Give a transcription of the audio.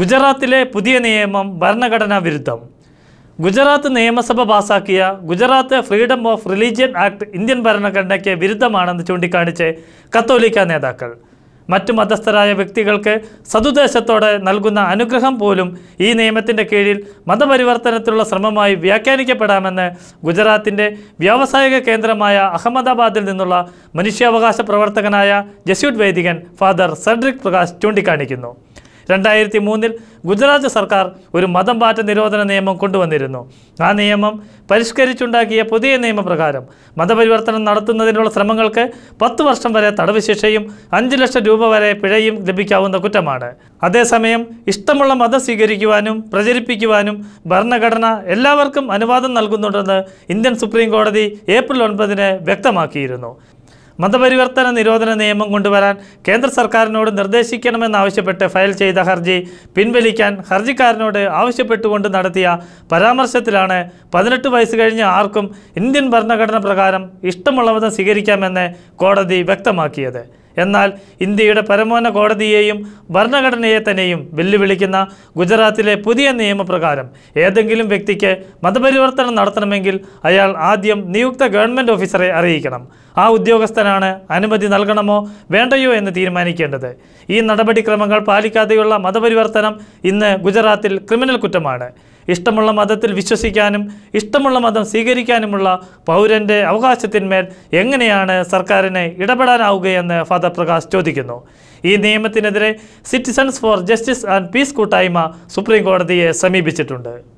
ഗുജറാത്തിലെ പുതിയ നിയമം ഭരണഘടനാ വിരുദ്ധം ഗുജറാത്ത് നിയമസഭ പാസാക്കിയ Gujarat freedom of religion act Indian ഭരണഘടനയ്ക്ക് വിരുദ്ധമാണെന്ന് ചൂണ്ടിക്കാണിച്ച് കത്തോലിക്ക നേതാക്കൾ മറ്റു മതസ്ഥരായ വ്യക്തികൾക്ക് സതുദ്ദേശത്തോടെ നൽകുന്ന അനുഗ്രഹം പോലും ഈ നിയമത്തിൻ്റെ കീഴിൽ മതപരിവർത്തനത്തിലുള്ള ശ്രമമായി വ്യാഖ്യാനിക്കപ്പെടാമെന്ന് ഗുജറാത്തിൻ്റെ വ്യാവസായിക കേന്ദ്രമായ അഹമ്മദാബാദിൽ നിന്നുള്ള മനുഷ്യാവകാശ പ്രവർത്തകനായ ജസ്യൂട്ട് വൈദികൻ ഫാദർ സെഡ്രിക് പ്രകാശ് ചൂണ്ടിക്കാണിക്കുന്നു രണ്ടായിരത്തി മൂന്നിൽ ഗുജറാത്ത് സർക്കാർ ഒരു മതം മാറ്റ നിരോധന നിയമം കൊണ്ടുവന്നിരുന്നു ആ നിയമം പരിഷ്കരിച്ചുണ്ടാക്കിയ പുതിയ നിയമപ്രകാരം മതപരിവർത്തനം നടത്തുന്നതിനുള്ള ശ്രമങ്ങൾക്ക് പത്ത് വർഷം വരെ തടവ് ശിക്ഷയും അഞ്ച് ലക്ഷം രൂപ വരെ പിഴയും ലഭിക്കാവുന്ന കുറ്റമാണ് അതേസമയം ഇഷ്ടമുള്ള മതം സ്വീകരിക്കുവാനും പ്രചരിപ്പിക്കുവാനും ഭരണഘടന എല്ലാവർക്കും അനുവാദം നൽകുന്നുണ്ടെന്ന് ഇന്ത്യൻ സുപ്രീം കോടതി ഏപ്രിൽ ഒൻപതിന് വ്യക്തമാക്കിയിരുന്നു മതപരിവർത്തന നിരോധന നിയമം കൊണ്ടുവരാൻ കേന്ദ്ര സർക്കാരിനോട് നിർദ്ദേശിക്കണമെന്നാവശ്യപ്പെട്ട് ഫയൽ ചെയ്ത ഹർജി പിൻവലിക്കാൻ ഹർജിക്കാരനോട് ആവശ്യപ്പെട്ടുകൊണ്ട് നടത്തിയ പരാമർശത്തിലാണ് പതിനെട്ട് വയസ്സ് കഴിഞ്ഞ ആർക്കും ഇന്ത്യൻ ഭരണഘടന പ്രകാരം ഇഷ്ടമുള്ളവെന്ന് സ്വീകരിക്കാമെന്ന് കോടതി വ്യക്തമാക്കിയത് എന്നാൽ ഇന്ത്യയുടെ പരമോന്ന കോടതിയെയും ഭരണഘടനയെ തന്നെയും വെല്ലുവിളിക്കുന്ന ഗുജറാത്തിലെ പുതിയ നിയമപ്രകാരം ഏതെങ്കിലും വ്യക്തിക്ക് മതപരിവർത്തനം നടത്തണമെങ്കിൽ അയാൾ ആദ്യം നിയുക്ത ഗവൺമെൻറ് ഓഫീസറെ അറിയിക്കണം ആ ഉദ്യോഗസ്ഥനാണ് അനുമതി നൽകണമോ വേണ്ടയോ എന്ന് തീരുമാനിക്കേണ്ടത് ഈ നടപടിക്രമങ്ങൾ പാലിക്കാതെയുള്ള മതപരിവർത്തനം ഇന്ന് ഗുജറാത്തിൽ ക്രിമിനൽ കുറ്റമാണ് ഇഷ്ടമുള്ള മതത്തിൽ വിശ്വസിക്കാനും ഇഷ്ടമുള്ള മതം സ്വീകരിക്കാനുമുള്ള പൗരൻ്റെ അവകാശത്തിന്മേൽ എങ്ങനെയാണ് സർക്കാരിനെ ഇടപെടാനാവുകയെന്ന് ഫാദർ പ്രകാശ് ചോദിക്കുന്നു ഈ നിയമത്തിനെതിരെ citizens for justice and peace കൂട്ടായ്മ സുപ്രീം കോടതിയെ സമീപിച്ചിട്ടുണ്ട്